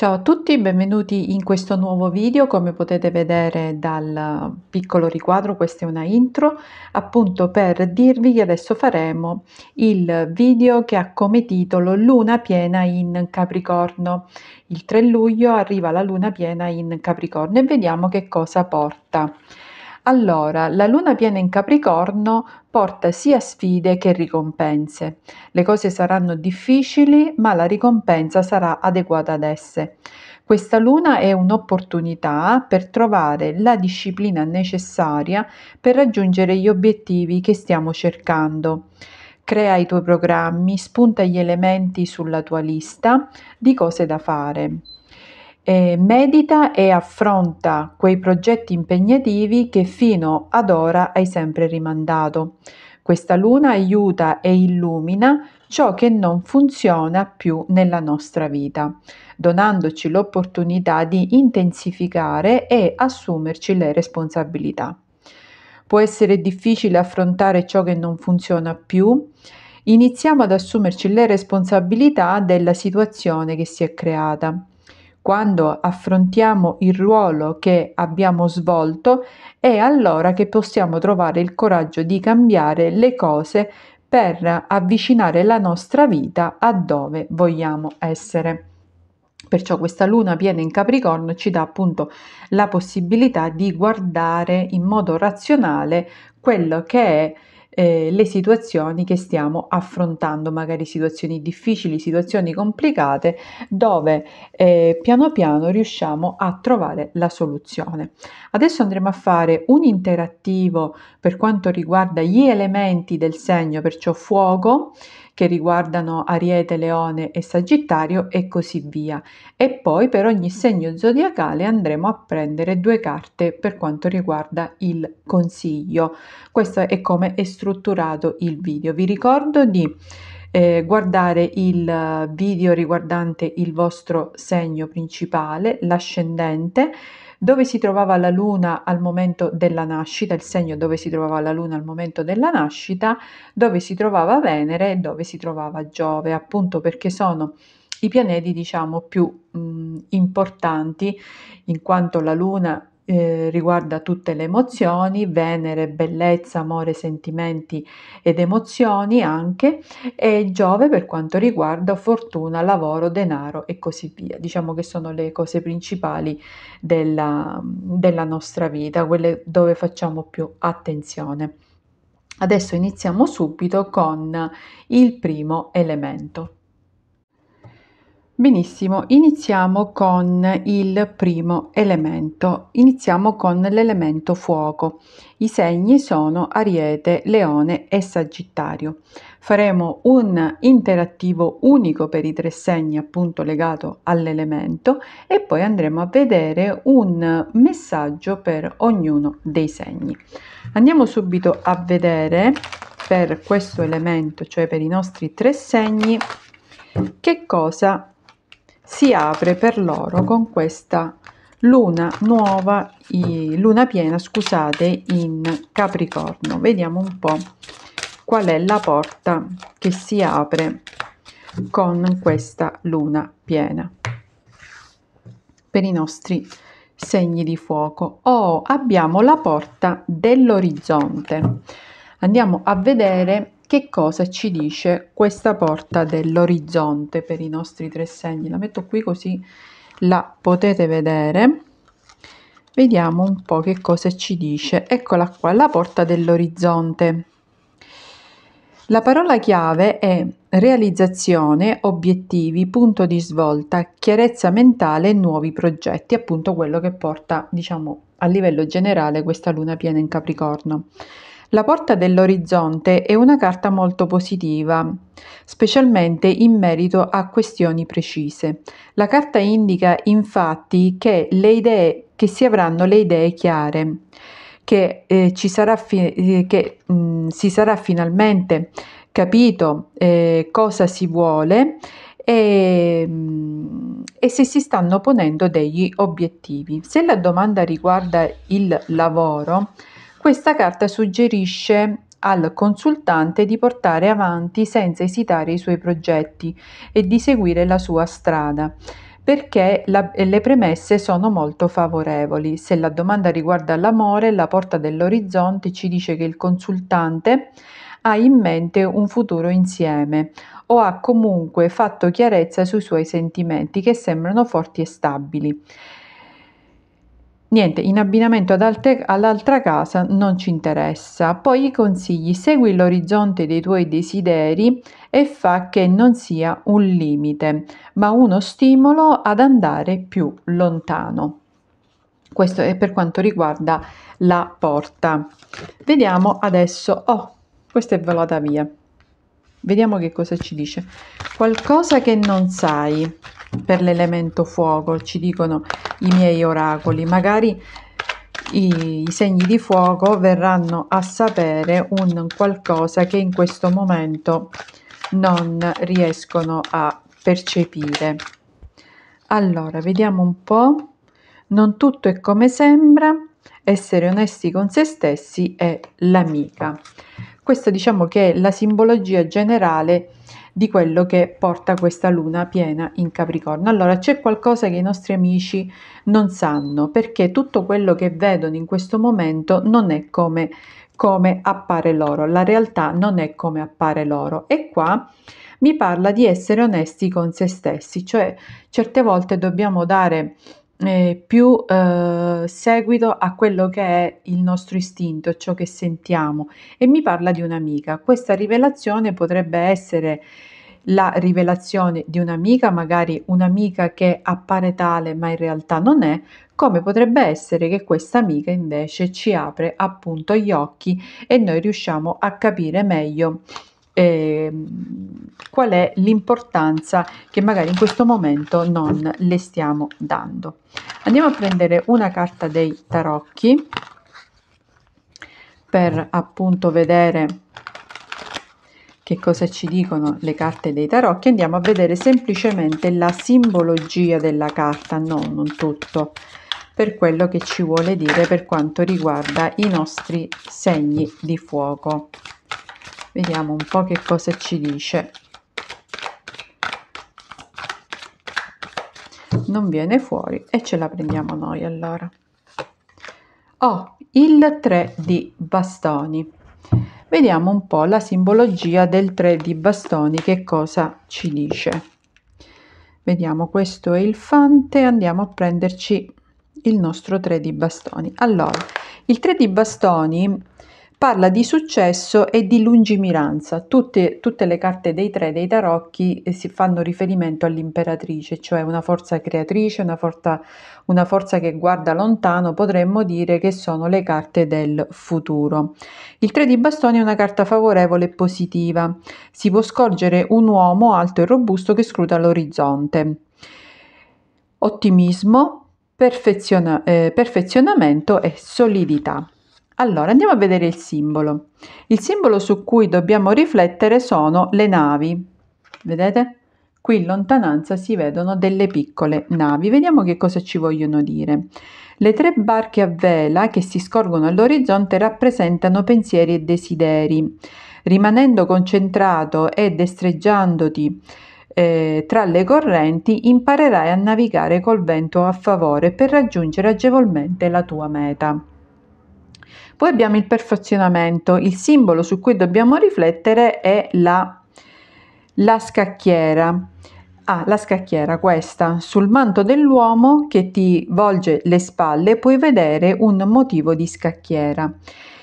Ciao a tutti, benvenuti in questo nuovo video. Come potete vedere dal piccolo riquadro, questa è una intro, appunto per dirvi che adesso faremo il video che ha come titolo Luna piena in Capricorno. Il 3 luglio arriva la luna piena in Capricorno e vediamo che cosa porta allora la luna piena in Capricorno porta sia sfide che ricompense. Le cose saranno difficili, ma la ricompensa sarà adeguata ad esse. Questa luna è un'opportunità per trovare la disciplina necessaria per raggiungere gli obiettivi che stiamo cercando. Crea i tuoi programmi, spunta gli elementi sulla tua lista di cose da fare eh, medita e affronta quei progetti impegnativi che fino ad ora hai sempre rimandato. Questa luna aiuta e illumina ciò che non funziona più nella nostra vita, donandoci l'opportunità di intensificare e assumerci le responsabilità. Può essere difficile affrontare ciò che non funziona più, iniziamo ad assumerci le responsabilità della situazione che si è creata quando affrontiamo il ruolo che abbiamo svolto, è allora che possiamo trovare il coraggio di cambiare le cose per avvicinare la nostra vita a dove vogliamo essere. Perciò questa luna piena in Capricorno ci dà appunto la possibilità di guardare in modo razionale quello che è eh, le situazioni che stiamo affrontando, magari situazioni difficili, situazioni complicate, dove eh, piano piano riusciamo a trovare la soluzione. Adesso andremo a fare un interattivo per quanto riguarda gli elementi del segno, perciò fuoco, che riguardano Ariete, Leone e Sagittario e così via. E poi per ogni segno zodiacale andremo a prendere due carte per quanto riguarda il consiglio. Questo è come è strutturato il video. Vi ricordo di eh, guardare il video riguardante il vostro segno principale, l'ascendente dove si trovava la luna al momento della nascita, il segno dove si trovava la luna al momento della nascita, dove si trovava Venere e dove si trovava Giove, appunto perché sono i pianeti diciamo più mh, importanti in quanto la luna eh, riguarda tutte le emozioni, Venere, bellezza, amore, sentimenti ed emozioni anche, e Giove per quanto riguarda fortuna, lavoro, denaro e così via. Diciamo che sono le cose principali della, della nostra vita, quelle dove facciamo più attenzione. Adesso iniziamo subito con il primo elemento. Benissimo, iniziamo con il primo elemento. Iniziamo con l'elemento fuoco. I segni sono Ariete, Leone e Sagittario. Faremo un interattivo unico per i tre segni appunto legato all'elemento e poi andremo a vedere un messaggio per ognuno dei segni. Andiamo subito a vedere per questo elemento, cioè per i nostri tre segni, che cosa si apre per loro con questa luna nuova, luna piena, scusate, in Capricorno. Vediamo un po' qual è la porta che si apre con questa luna piena per i nostri segni di fuoco. Oh, abbiamo la porta dell'orizzonte. Andiamo a vedere che cosa ci dice questa porta dell'orizzonte per i nostri tre segni. La metto qui così la potete vedere. Vediamo un po' che cosa ci dice. Eccola qua, la porta dell'orizzonte. La parola chiave è realizzazione, obiettivi, punto di svolta, chiarezza mentale nuovi progetti, appunto quello che porta, diciamo, a livello generale questa luna piena in Capricorno. La Porta dell'Orizzonte è una carta molto positiva, specialmente in merito a questioni precise. La carta indica infatti che, le idee, che si avranno le idee chiare, che, eh, sarà fi- eh, che mh, mm, si sarà finalmente capito eh, cosa si vuole e, mm, e, se si stanno ponendo degli obiettivi. Se la domanda riguarda il lavoro, questa carta suggerisce al consultante di portare avanti senza esitare i suoi progetti e di seguire la sua strada perché la, le premesse sono molto favorevoli. Se la domanda riguarda l'amore, la porta dell'orizzonte ci dice che il consultante ha in mente un futuro insieme o ha comunque fatto chiarezza sui suoi sentimenti che sembrano forti e stabili niente, in abbinamento ad alte, all'altra casa non ci interessa. Poi i consigli, segui l'orizzonte dei tuoi desideri e fa che non sia un limite, ma uno stimolo ad andare più lontano. Questo è per quanto riguarda la porta. Vediamo adesso, oh, questa è volata via. Vediamo che cosa ci dice. Qualcosa che non sai per l'elemento fuoco, ci dicono i miei oracoli. Magari i, i segni di fuoco verranno a sapere un qualcosa che in questo momento non riescono a percepire. Allora, vediamo un po'. Non tutto è come sembra, essere onesti con se stessi è l'amica. Questa diciamo che è la simbologia generale di quello che porta questa luna piena in Capricorno. Allora c'è qualcosa che i nostri amici non sanno perché tutto quello che vedono in questo momento non è come, come appare loro, la realtà non è come appare loro e qua mi parla di essere onesti con se stessi, cioè certe volte dobbiamo dare eh, più eh, seguito a quello che è il nostro istinto, ciò che sentiamo. E mi parla di un'amica. Questa rivelazione potrebbe essere la rivelazione di un'amica, magari un'amica che appare tale ma in realtà non è, come potrebbe essere che questa amica invece ci apre appunto gli occhi e noi riusciamo a capire meglio eh, qual è l'importanza che magari in questo momento non le stiamo dando. Andiamo a prendere una carta dei tarocchi per appunto vedere che cosa ci dicono le carte dei tarocchi andiamo a vedere semplicemente la simbologia della carta no non tutto per quello che ci vuole dire per quanto riguarda i nostri segni di fuoco vediamo un po' che cosa ci dice non viene fuori e ce la prendiamo noi allora ho oh, il 3 di bastoni vediamo un po' la simbologia del 3 di bastoni che cosa ci dice vediamo questo è il fante andiamo a prenderci il nostro 3 di bastoni allora il 3 di bastoni parla di successo e di lungimiranza. Tutte, tutte le carte dei tre dei tarocchi eh, si fanno riferimento all'imperatrice, cioè una forza creatrice, una forza, una forza che guarda lontano, potremmo dire che sono le carte del futuro. Il tre di bastoni è una carta favorevole e positiva. Si può scorgere un uomo alto e robusto che scruta l'orizzonte. Ottimismo, eh, perfezionamento e solidità. Allora, andiamo a vedere il simbolo. Il simbolo su cui dobbiamo riflettere sono le navi. Vedete? Qui in lontananza si vedono delle piccole navi. Vediamo che cosa ci vogliono dire. Le tre barche a vela che si scorgono all'orizzonte rappresentano pensieri e desideri. Rimanendo concentrato e destreggiandoti eh, tra le correnti, imparerai a navigare col vento a favore per raggiungere agevolmente la tua meta. Poi abbiamo il perfezionamento, il simbolo su cui dobbiamo riflettere è la, la scacchiera. Ah, la scacchiera questa. Sul manto dell'uomo che ti volge le spalle puoi vedere un motivo di scacchiera.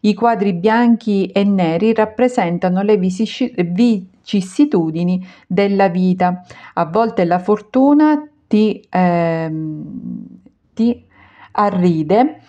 I quadri bianchi e neri rappresentano le vicissitudini della vita. A volte la fortuna ti, eh, ti arride,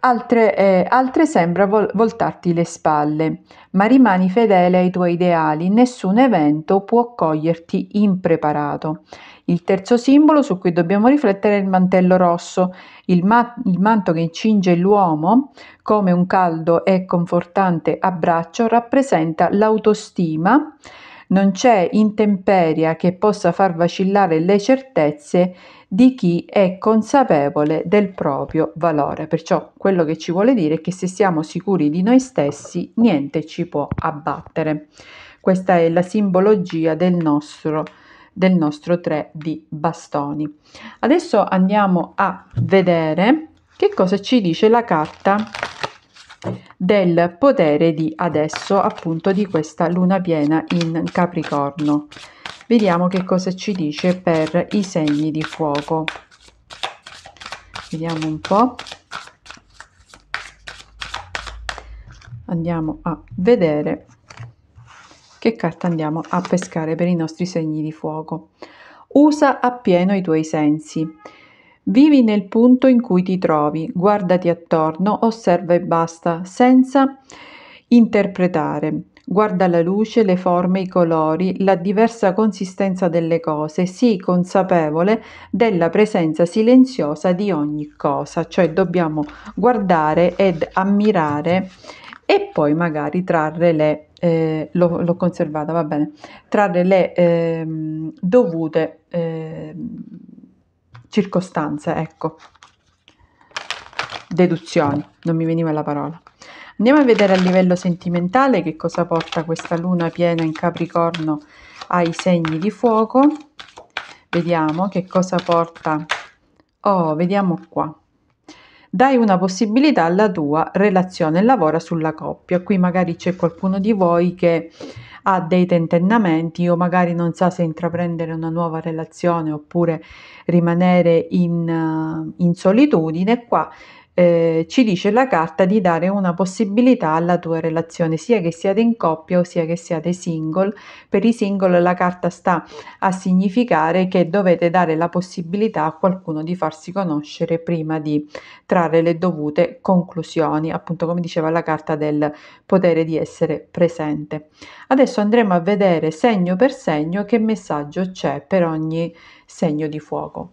altre, eh, altre sembra vol- voltarti le spalle, ma rimani fedele ai tuoi ideali, nessun evento può coglierti impreparato. Il terzo simbolo su cui dobbiamo riflettere è il mantello rosso, il, ma- il manto che incinge l'uomo come un caldo e confortante abbraccio rappresenta l'autostima non c'è intemperia che possa far vacillare le certezze di chi è consapevole del proprio valore. Perciò quello che ci vuole dire è che se siamo sicuri di noi stessi, niente ci può abbattere. Questa è la simbologia del nostro del nostro 3 di bastoni. Adesso andiamo a vedere che cosa ci dice la carta del potere di adesso, appunto di questa luna piena in Capricorno. Vediamo che cosa ci dice per i segni di fuoco. Vediamo un po'. Andiamo a vedere che carta andiamo a pescare per i nostri segni di fuoco. Usa appieno i tuoi sensi. Vivi nel punto in cui ti trovi, guardati attorno, osserva e basta, senza interpretare. Guarda la luce, le forme, i colori, la diversa consistenza delle cose, sii consapevole della presenza silenziosa di ogni cosa, cioè dobbiamo guardare ed ammirare e poi magari trarre le, eh, l'ho, l'ho, conservata, va bene, trarre le eh, dovute eh, circostanze, ecco. Deduzioni, non mi veniva la parola. Andiamo a vedere a livello sentimentale che cosa porta questa luna piena in Capricorno ai segni di fuoco. Vediamo che cosa porta. Oh, vediamo qua dai una possibilità alla tua relazione e lavora sulla coppia. Qui magari c'è qualcuno di voi che ha dei tentennamenti o magari non sa se intraprendere una nuova relazione oppure rimanere in, eh, in solitudine. Qua eh, ci dice la carta di dare una possibilità alla tua relazione, sia che siate in coppia o sia che siate single. Per i single la carta sta a significare che dovete dare la possibilità a qualcuno di farsi conoscere prima di trarre le dovute conclusioni, appunto come diceva la carta del potere di essere presente. Adesso andremo a vedere segno per segno che messaggio c'è per ogni segno di fuoco.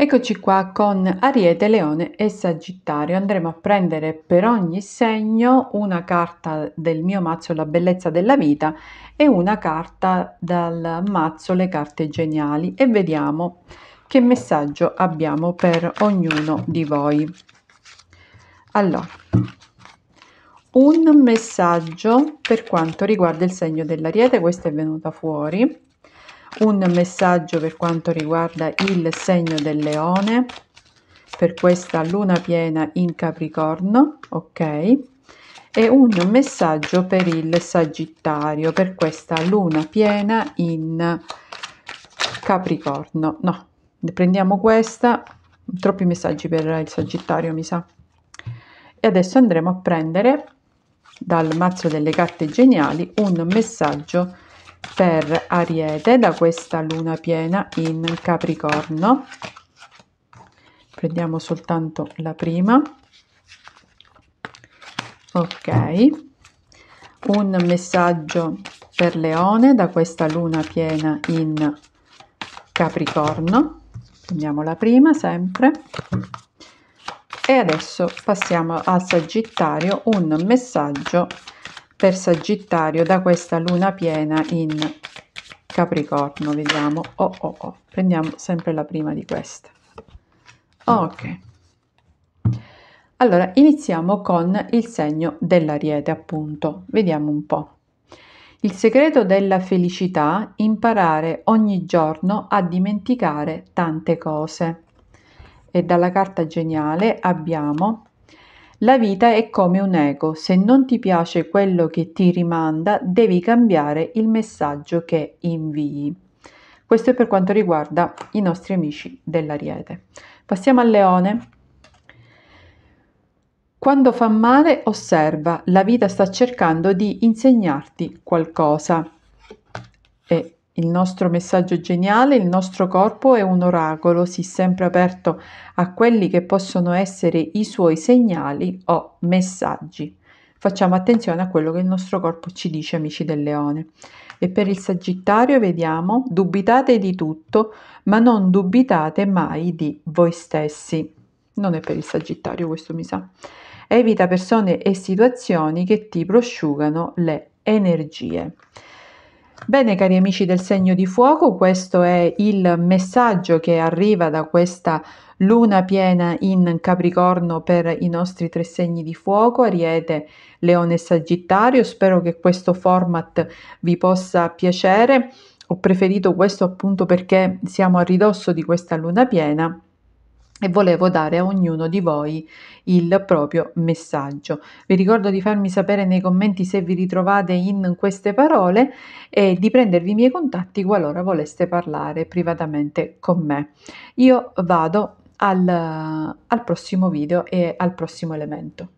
Eccoci qua con Ariete, Leone e Sagittario. Andremo a prendere per ogni segno una carta del mio mazzo La bellezza della vita e una carta dal mazzo Le carte geniali e vediamo che messaggio abbiamo per ognuno di voi. Allora, un messaggio per quanto riguarda il segno dell'Ariete, questo è venuto fuori un messaggio per quanto riguarda il segno del leone per questa luna piena in capricorno ok e un messaggio per il sagittario per questa luna piena in capricorno no prendiamo questa troppi messaggi per il sagittario mi sa e adesso andremo a prendere dal mazzo delle carte geniali un messaggio per per Ariete da questa luna piena in Capricorno. Prendiamo soltanto la prima. Ok. Un messaggio per Leone da questa luna piena in Capricorno. Prendiamo la prima sempre. E adesso passiamo al Sagittario, un messaggio per per Sagittario da questa luna piena in Capricorno, vediamo, oh oh oh, prendiamo sempre la prima di questa. Ok. Allora, iniziamo con il segno dell'ariete, appunto. Vediamo un po'. Il segreto della felicità, imparare ogni giorno a dimenticare tante cose. E dalla carta geniale abbiamo la vita è come un eco, se non ti piace quello che ti rimanda, devi cambiare il messaggio che invii. Questo è per quanto riguarda i nostri amici dell'Ariete. Passiamo al Leone. Quando fa male, osserva, la vita sta cercando di insegnarti qualcosa. E il nostro messaggio geniale, il nostro corpo è un oracolo, si è sempre aperto a quelli che possono essere i suoi segnali o messaggi. Facciamo attenzione a quello che il nostro corpo ci dice, amici del leone. E per il Sagittario vediamo, dubitate di tutto, ma non dubitate mai di voi stessi. Non è per il Sagittario questo mi sa. Evita persone e situazioni che ti prosciugano le energie. Bene cari amici del segno di fuoco, questo è il messaggio che arriva da questa luna piena in Capricorno per i nostri tre segni di fuoco, Ariete, Leone e Sagittario. Spero che questo format vi possa piacere. Ho preferito questo appunto perché siamo a ridosso di questa luna piena e volevo dare a ognuno di voi il proprio messaggio. Vi ricordo di farmi sapere nei commenti se vi ritrovate in queste parole e di prendervi i miei contatti qualora voleste parlare privatamente con me. Io vado al, al prossimo video e al prossimo elemento.